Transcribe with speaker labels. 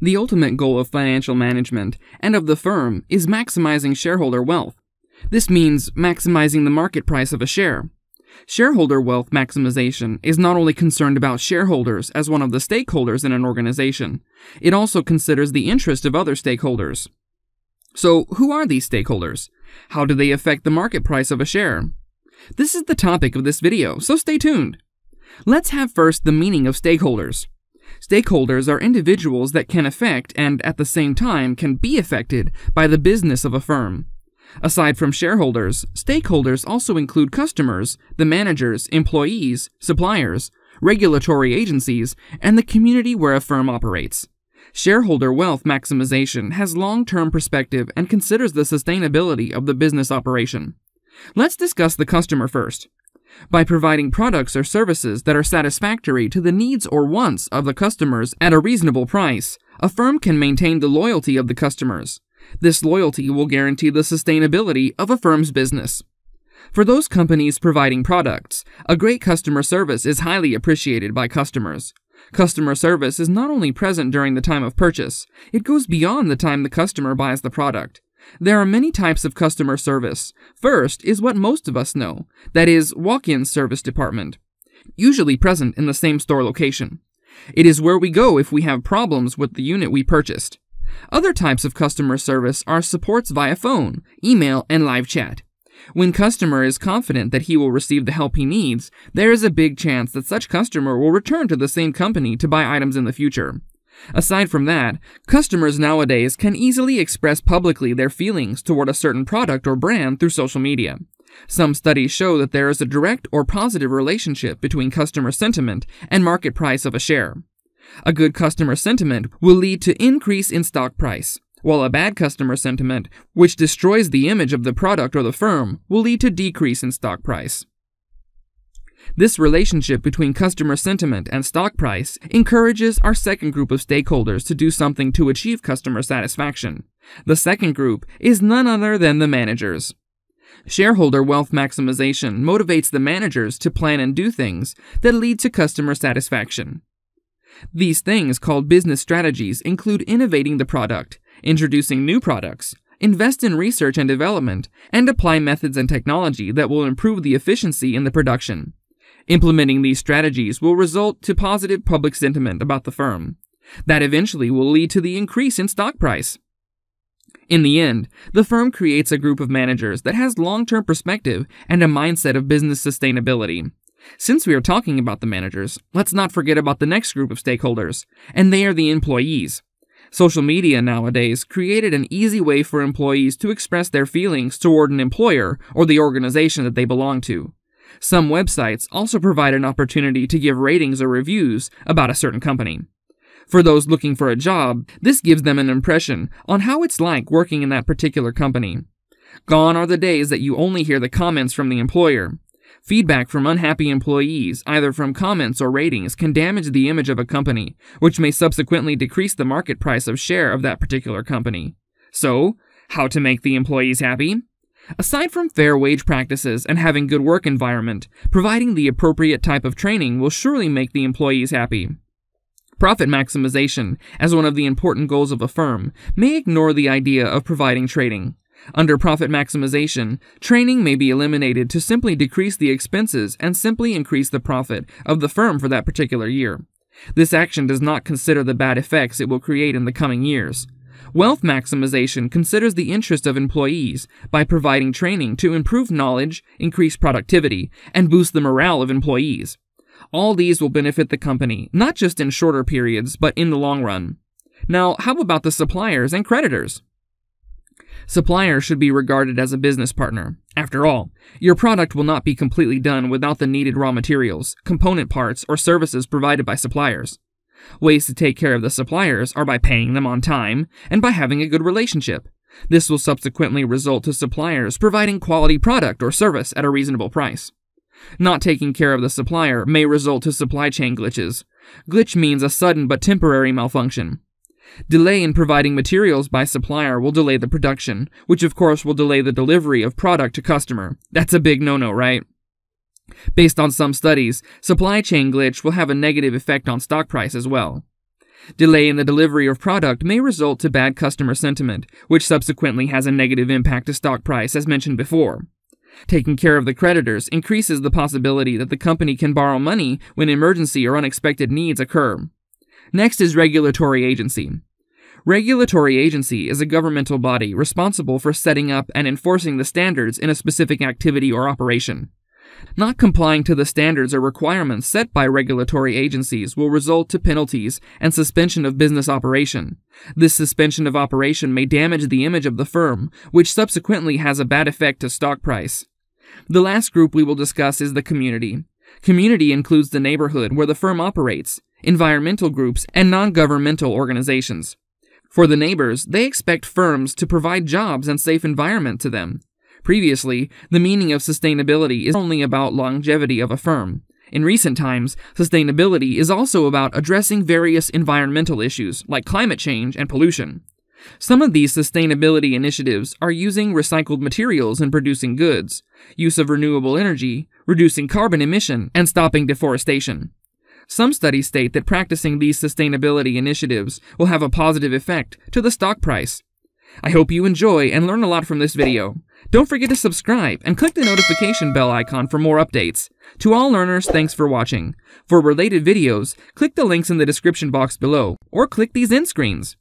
Speaker 1: The ultimate goal of financial management and of the firm is maximizing shareholder wealth. This means maximizing the market price of a share. Shareholder wealth maximization is not only concerned about shareholders as one of the stakeholders in an organization, it also considers the interest of other stakeholders. So, who are these stakeholders? How do they affect the market price of a share? This is the topic of this video, so stay tuned. Let's have first the meaning of stakeholders. Stakeholders are individuals that can affect and at the same time can be affected by the business of a firm. Aside from shareholders, stakeholders also include customers, the managers, employees, suppliers, regulatory agencies, and the community where a firm operates. Shareholder wealth maximization has long-term perspective and considers the sustainability of the business operation. Let's discuss the customer first by providing products or services that are satisfactory to the needs or wants of the customers at a reasonable price, a firm can maintain the loyalty of the customers. This loyalty will guarantee the sustainability of a firm's business. For those companies providing products, a great customer service is highly appreciated by customers. Customer service is not only present during the time of purchase, it goes beyond the time the customer buys the product. There are many types of customer service. First is what most of us know that is, walk in service department, usually present in the same store location. It is where we go if we have problems with the unit we purchased. Other types of customer service are supports via phone, email, and live chat. When customer is confident that he will receive the help he needs, there is a big chance that such customer will return to the same company to buy items in the future. Aside from that, customers nowadays can easily express publicly their feelings toward a certain product or brand through social media. Some studies show that there is a direct or positive relationship between customer sentiment and market price of a share. A good customer sentiment will lead to increase in stock price, while a bad customer sentiment, which destroys the image of the product or the firm, will lead to decrease in stock price. This relationship between customer sentiment and stock price encourages our second group of stakeholders to do something to achieve customer satisfaction. The second group is none other than the managers. Shareholder wealth maximization motivates the managers to plan and do things that lead to customer satisfaction. These things, called business strategies, include innovating the product, introducing new products, invest in research and development, and apply methods and technology that will improve the efficiency in the production. Implementing these strategies will result to positive public sentiment about the firm. That eventually will lead to the increase in stock price. In the end, the firm creates a group of managers that has long-term perspective and a mindset of business sustainability. Since we are talking about the managers, let's not forget about the next group of stakeholders, and they are the employees. Social media nowadays created an easy way for employees to express their feelings toward an employer or the organization that they belong to. Some websites also provide an opportunity to give ratings or reviews about a certain company. For those looking for a job, this gives them an impression on how it's like working in that particular company. Gone are the days that you only hear the comments from the employer. Feedback from unhappy employees, either from comments or ratings, can damage the image of a company, which may subsequently decrease the market price of share of that particular company. So, how to make the employees happy? Aside from fair wage practices and having good work environment, providing the appropriate type of training will surely make the employees happy. Profit maximization, as one of the important goals of a firm, may ignore the idea of providing training. Under profit maximization, training may be eliminated to simply decrease the expenses and simply increase the profit of the firm for that particular year. This action does not consider the bad effects it will create in the coming years. Wealth maximization considers the interest of employees by providing training to improve knowledge, increase productivity, and boost the morale of employees. All these will benefit the company, not just in shorter periods, but in the long run. Now, how about the suppliers and creditors? Suppliers should be regarded as a business partner. After all, your product will not be completely done without the needed raw materials, component parts, or services provided by suppliers. Ways to take care of the suppliers are by paying them on time and by having a good relationship. This will subsequently result to suppliers providing quality product or service at a reasonable price. Not taking care of the supplier may result to supply chain glitches. Glitch means a sudden but temporary malfunction. Delay in providing materials by supplier will delay the production, which of course will delay the delivery of product to customer. That's a big no-no, right? Based on some studies, supply chain glitch will have a negative effect on stock price as well. Delay in the delivery of product may result to bad customer sentiment, which subsequently has a negative impact to stock price as mentioned before. Taking care of the creditors increases the possibility that the company can borrow money when emergency or unexpected needs occur. Next is regulatory agency. Regulatory agency is a governmental body responsible for setting up and enforcing the standards in a specific activity or operation. Not complying to the standards or requirements set by regulatory agencies will result to penalties and suspension of business operation. This suspension of operation may damage the image of the firm, which subsequently has a bad effect to stock price. The last group we will discuss is the community. Community includes the neighborhood where the firm operates, environmental groups, and non-governmental organizations. For the neighbors, they expect firms to provide jobs and safe environment to them. Previously, the meaning of sustainability is only about longevity of a firm. In recent times, sustainability is also about addressing various environmental issues like climate change and pollution. Some of these sustainability initiatives are using recycled materials in producing goods, use of renewable energy, reducing carbon emission, and stopping deforestation. Some studies state that practicing these sustainability initiatives will have a positive effect to the stock price, I hope you enjoy and learn a lot from this video. Don't forget to subscribe and click the notification bell icon for more updates. To all learners, thanks for watching. For related videos, click the links in the description box below or click these end screens.